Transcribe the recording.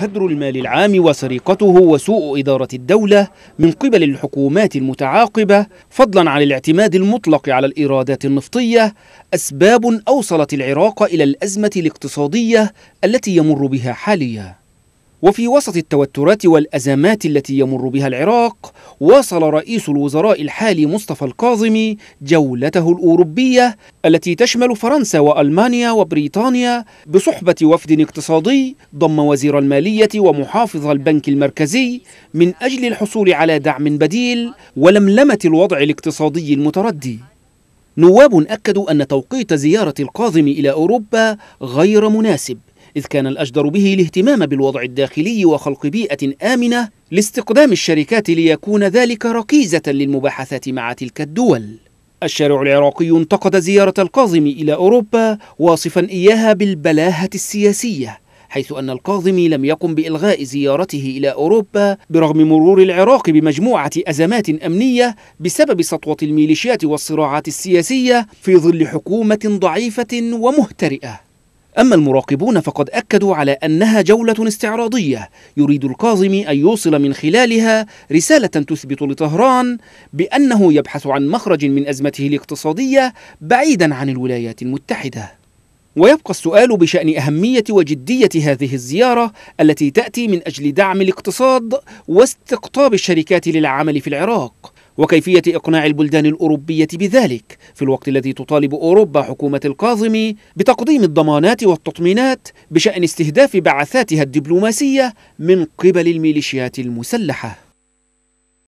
هدر المال العام وسرقته وسوء إدارة الدولة من قبل الحكومات المتعاقبة فضلا عن الاعتماد المطلق على الإيرادات النفطية أسباب أوصلت العراق إلى الأزمة الاقتصادية التي يمر بها حالياً وفي وسط التوترات والأزمات التي يمر بها العراق واصل رئيس الوزراء الحالي مصطفى الكاظمي جولته الأوروبية التي تشمل فرنسا وألمانيا وبريطانيا بصحبة وفد اقتصادي ضم وزير المالية ومحافظ البنك المركزي من أجل الحصول على دعم بديل ولملمة الوضع الاقتصادي المتردي نواب أكدوا أن توقيت زيارة القاظم إلى أوروبا غير مناسب إذ كان الأجدر به الاهتمام بالوضع الداخلي وخلق بيئة آمنة لاستقدام الشركات ليكون ذلك ركيزة للمباحثات مع تلك الدول الشارع العراقي انتقد زيارة القاظم إلى أوروبا واصفا إياها بالبلاهة السياسية حيث أن القاظمي لم يقم بإلغاء زيارته إلى أوروبا برغم مرور العراق بمجموعة أزمات أمنية بسبب سطوة الميليشيات والصراعات السياسية في ظل حكومة ضعيفة ومهترئة أما المراقبون فقد أكدوا على أنها جولة استعراضية يريد الكاظمي أن يوصل من خلالها رسالة تثبت لطهران بأنه يبحث عن مخرج من أزمته الاقتصادية بعيدا عن الولايات المتحدة ويبقى السؤال بشأن أهمية وجدية هذه الزيارة التي تأتي من أجل دعم الاقتصاد واستقطاب الشركات للعمل في العراق وكيفية إقناع البلدان الأوروبية بذلك في الوقت الذي تطالب أوروبا حكومة الكاظمي بتقديم الضمانات والتطمينات بشأن استهداف بعثاتها الدبلوماسية من قبل الميليشيات المسلحة